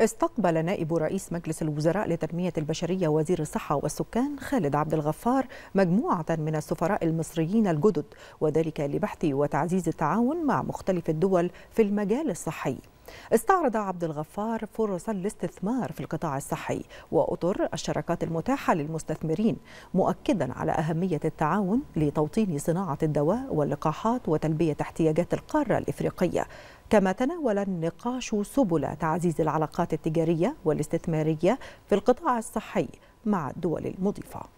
استقبل نائب رئيس مجلس الوزراء لتنمية البشرية وزير الصحة والسكان خالد عبد الغفار مجموعة من السفراء المصريين الجدد وذلك لبحث وتعزيز التعاون مع مختلف الدول في المجال الصحي استعرض عبد الغفار فرص الاستثمار في القطاع الصحي وأطر الشراكات المتاحة للمستثمرين مؤكدا على أهمية التعاون لتوطين صناعة الدواء واللقاحات وتلبية احتياجات القارة الإفريقية كما تناول النقاش سبل تعزيز العلاقات التجارية والاستثمارية في القطاع الصحي مع الدول المضيفه